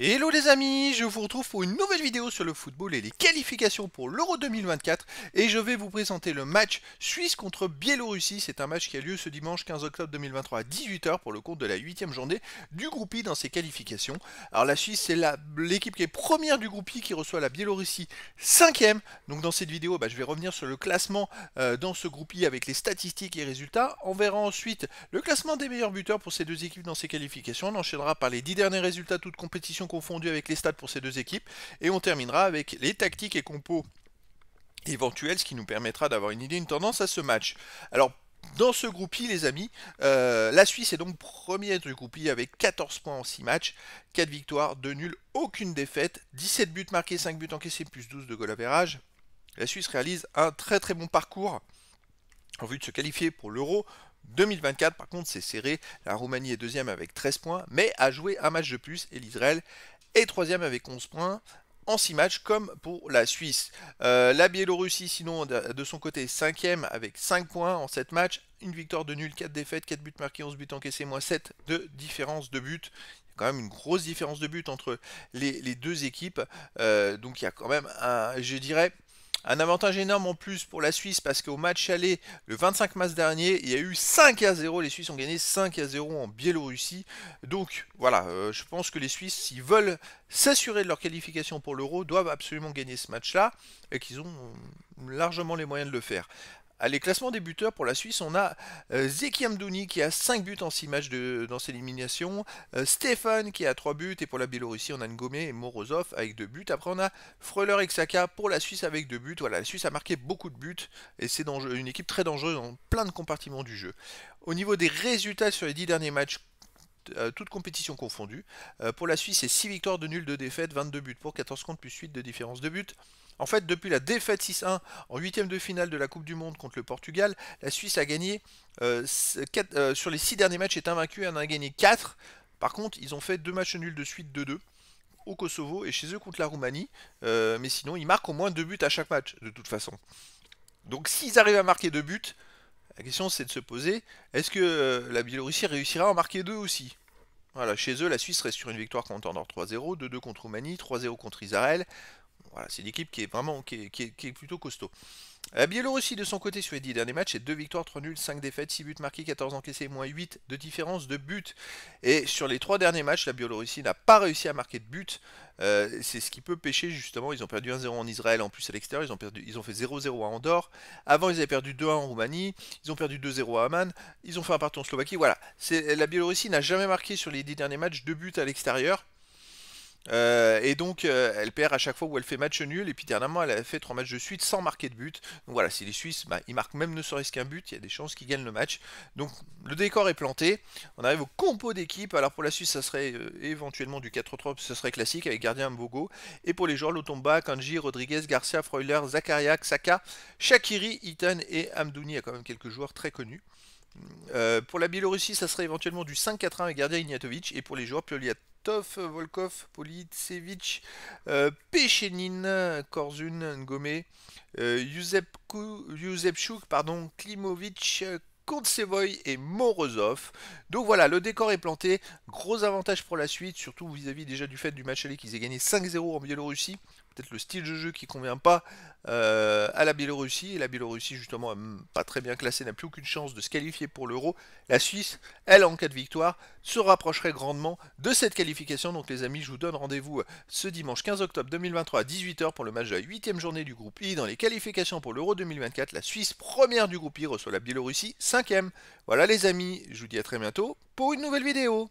Hello les amis, je vous retrouve pour une nouvelle vidéo sur le football et les qualifications pour l'Euro 2024 et je vais vous présenter le match Suisse contre Biélorussie. C'est un match qui a lieu ce dimanche 15 octobre 2023 à 18h pour le compte de la 8 journée du groupe dans ses qualifications. Alors la Suisse c'est l'équipe qui est première du groupie qui reçoit la Biélorussie 5ème. Donc dans cette vidéo bah, je vais revenir sur le classement euh, dans ce groupe avec les statistiques et résultats. On verra ensuite le classement des meilleurs buteurs pour ces deux équipes dans ces qualifications. On enchaînera par les 10 derniers résultats toutes compétitions confondu avec les stades pour ces deux équipes. Et on terminera avec les tactiques et compos éventuels, ce qui nous permettra d'avoir une idée, une tendance à ce match. Alors dans ce groupie les amis, euh, la Suisse est donc première du groupe avec 14 points en 6 matchs, 4 victoires, 2 nuls, aucune défaite, 17 buts marqués, 5 buts encaissés, plus 12 de goal à La Suisse réalise un très très bon parcours en vue de se qualifier pour l'Euro 2024, par contre, c'est serré. La Roumanie est deuxième avec 13 points, mais a joué un match de plus et l'Israël est troisième avec 11 points en 6 matchs comme pour la Suisse. Euh, la Biélorussie sinon de son côté 5 avec 5 points en 7 matchs, une victoire de nul, 4 défaites, 4 buts marqués, 11 buts encaissés, moins 7 de différence de but. Il y a quand même une grosse différence de but entre les, deux équipes. Euh, donc il y a quand même un, je dirais, un avantage énorme en plus pour la Suisse parce qu'au match aller, le 25 mars dernier, il y a eu 5 à 0. Les Suisses ont gagné 5 à 0 en Biélorussie. Donc voilà, euh, je pense que les Suisses, s'ils veulent s'assurer de leur qualification pour l'Euro, doivent absolument gagner ce match-là et qu'ils ont euh, largement les moyens de le faire les classements des buteurs pour la Suisse, on a euh, Zeki Amdouni qui a 5 buts en 6 matchs de, dans ses éliminations, euh, Stéphane qui a 3 buts, et pour la Biélorussie, on a Ngomé et Morozov avec 2 buts. Après, on a Freuler et pour la Suisse avec 2 buts. Voilà, la Suisse a marqué beaucoup de buts, et c'est une équipe très dangereuse dans plein de compartiments du jeu. Au niveau des résultats sur les 10 derniers matchs, toute euh, toutes compétitions confondues. Euh, pour la Suisse, c'est 6 victoires de nul, 2 défaites, 22 buts pour 14 comptes plus 8 de différence de buts En fait, depuis la défaite 6-1 en huitième de finale de la Coupe du Monde contre le Portugal, la Suisse a gagné euh, sur les 6 derniers matchs est invaincue et en a gagné 4. Par contre, ils ont fait 2 matchs nuls de suite 2-2 au Kosovo et chez eux contre la Roumanie. mais sinon, ils marquent au moins deux buts à chaque match, de toute façon. Donc s'ils arrivent à marquer deux buts, la question c'est de se poser, est-ce que euh, la Biélorussie réussira à en marquer deux aussi voilà, chez eux, la Suisse reste sur une victoire contre 3-0, 2-2 contre Roumanie, 3-0 contre Israël, c'est une équipe qui est vraiment qui est, plutôt costaud. La euh, Biélorussie de son côté sur les 10 derniers matchs, c'est 2 victoires, 3 nuls, 5 défaites, 6 buts marqués, 14 encaissés, moins 8 de différence de but. Et sur les 3 derniers matchs, la Biélorussie n'a pas réussi à marquer de but. Euh, c'est ce qui peut pêcher justement. Ils ont perdu 1-0 en Israël en plus à l'extérieur, ils ont, ils ont fait 0-0 à Andorre. Avant, ils avaient perdu 2-1 en Roumanie, ils ont perdu 2-0 à Amman, ils ont fait un partout en Slovaquie. Voilà, la Biélorussie n'a jamais marqué sur les 10 derniers matchs 2 buts à l'extérieur. Euh, et donc, euh, elle perd à chaque fois où elle fait match nul. Et puis dernièrement, elle a fait trois matchs de suite sans marquer de but. Donc voilà, si les Suisses, bah, ils marquent même ne serait-ce qu'un but, il y a des chances qu'ils gagnent le match. Donc le décor est planté. On arrive au compo d'équipe. Alors pour la Suisse, ça serait euh, éventuellement du 4-3, ce serait classique avec gardien Mbogo. Et pour les joueurs, Lotomba, Kanji, Rodriguez, Garcia, Freuler, Zakaria, Saka, Shakiri, Itan et Amdouni. Il y a quand même quelques joueurs très connus. pour la Biélorussie, ça serait éventuellement du 5-4-1 avec gardien Ignatovic. Et pour les joueurs, Pioliat Volkov, Politsevich, euh, péchenin Korzun, Ngomé, euh, pardon, Klimovic, Kontsevoy et Morozov. Donc voilà, le décor est planté. Gros avantage pour la suite, surtout vis-à-vis déjà du fait du match aller qu'ils aient gagné 5-0 en Biélorussie peut-être le style de jeu qui convient pas euh, à la Biélorussie. Et la Biélorussie, justement, hum, pas très bien classée, n'a plus aucune chance de se qualifier pour l'Euro. La Suisse, elle, en cas de victoire, se rapprocherait grandement de cette qualification. Donc, les amis, je vous donne rendez-vous euh, ce dimanche 15 octobre 2023 à 18h pour le match de la 8 journée du groupe I. Dans les qualifications pour l'Euro 2024, la Suisse, première du groupe I, reçoit la Biélorussie, 5 Voilà, les amis, je vous dis à très bientôt pour une nouvelle vidéo.